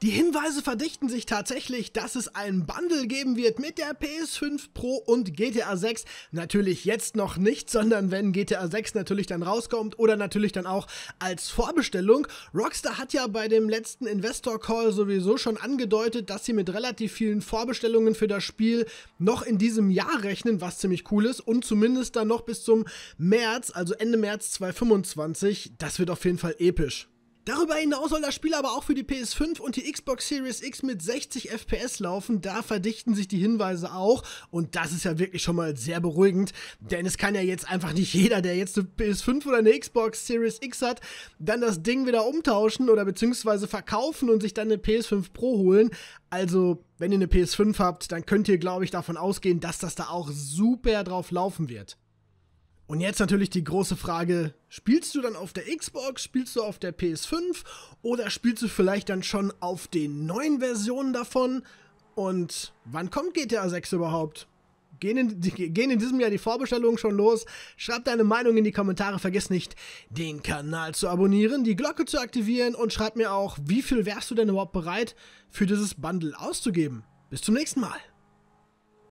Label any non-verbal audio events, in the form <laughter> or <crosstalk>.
Die Hinweise verdichten sich tatsächlich, dass es ein Bundle geben wird mit der PS5 Pro und GTA 6. Natürlich jetzt noch nicht, sondern wenn GTA 6 natürlich dann rauskommt oder natürlich dann auch als Vorbestellung. Rockstar hat ja bei dem letzten Investor Call sowieso schon angedeutet, dass sie mit relativ vielen Vorbestellungen für das Spiel noch in diesem Jahr rechnen, was ziemlich cool ist und zumindest dann noch bis zum März, also Ende März 2025. Das wird auf jeden Fall episch. Darüber hinaus soll das Spiel aber auch für die PS5 und die Xbox Series X mit 60 FPS laufen. Da verdichten sich die Hinweise auch. Und das ist ja wirklich schon mal sehr beruhigend, denn es kann ja jetzt einfach nicht jeder, der jetzt eine PS5 oder eine Xbox Series X hat, dann das Ding wieder umtauschen oder beziehungsweise verkaufen und sich dann eine PS5 Pro holen. Also, wenn ihr eine PS5 habt, dann könnt ihr, glaube ich, davon ausgehen, dass das da auch super drauf laufen wird. Und jetzt natürlich die große Frage, spielst du dann auf der Xbox, spielst du auf der PS5 oder spielst du vielleicht dann schon auf den neuen Versionen davon? Und wann kommt GTA 6 überhaupt? Gehen in, die, <laughs> gehen in diesem Jahr die Vorbestellungen schon los? Schreib deine Meinung in die Kommentare. Vergiss nicht, den Kanal zu abonnieren, die Glocke zu aktivieren und schreib mir auch, wie viel wärst du denn überhaupt bereit, für dieses Bundle auszugeben? Bis zum nächsten Mal.